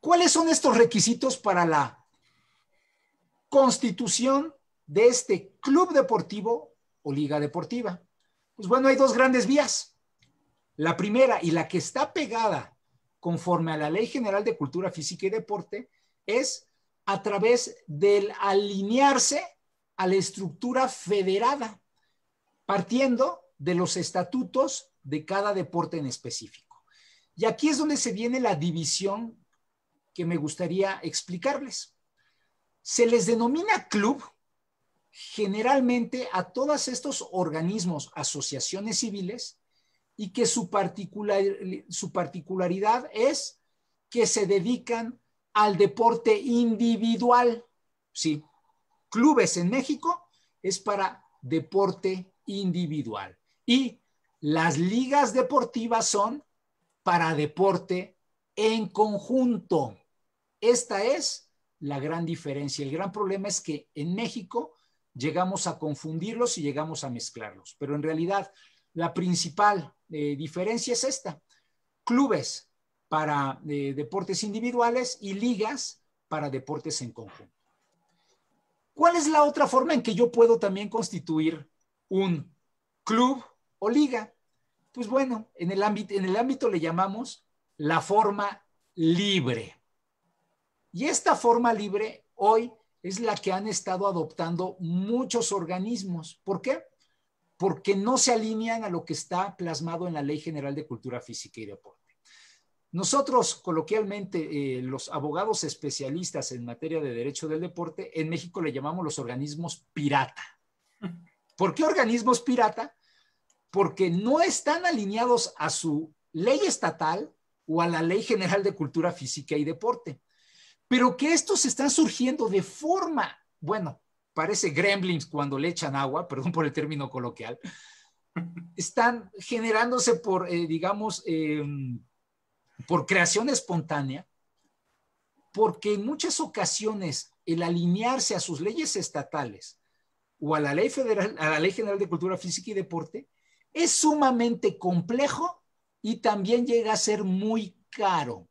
¿Cuáles son estos requisitos para la constitución de este club deportivo o liga deportiva? Pues bueno, hay dos grandes vías. La primera y la que está pegada conforme a la Ley General de Cultura Física y Deporte es a través del alinearse a la estructura federada, partiendo de los estatutos de cada deporte en específico. Y aquí es donde se viene la división que me gustaría explicarles. Se les denomina club generalmente a todos estos organismos, asociaciones civiles, y que su, particular, su particularidad es que se dedican al deporte individual. Sí, clubes en México es para deporte individual. Y las ligas deportivas son para deporte en conjunto. Esta es la gran diferencia. El gran problema es que en México llegamos a confundirlos y llegamos a mezclarlos, pero en realidad la principal eh, diferencia es esta. Clubes para eh, deportes individuales y ligas para deportes en conjunto. ¿Cuál es la otra forma en que yo puedo también constituir un club o liga? Pues bueno, en el ámbito, en el ámbito le llamamos la forma libre. Y esta forma libre hoy es la que han estado adoptando muchos organismos. ¿Por qué? Porque no se alinean a lo que está plasmado en la Ley General de Cultura Física y Deporte. Nosotros, coloquialmente, eh, los abogados especialistas en materia de derecho del deporte, en México le llamamos los organismos pirata. ¿Por qué organismos pirata? Porque no están alineados a su ley estatal o a la Ley General de Cultura Física y Deporte pero que estos están surgiendo de forma, bueno, parece gremlins cuando le echan agua, perdón por el término coloquial, están generándose por, eh, digamos, eh, por creación espontánea, porque en muchas ocasiones el alinearse a sus leyes estatales o la ley federal, a la ley general de cultura física y deporte, es sumamente complejo y también llega a ser muy caro.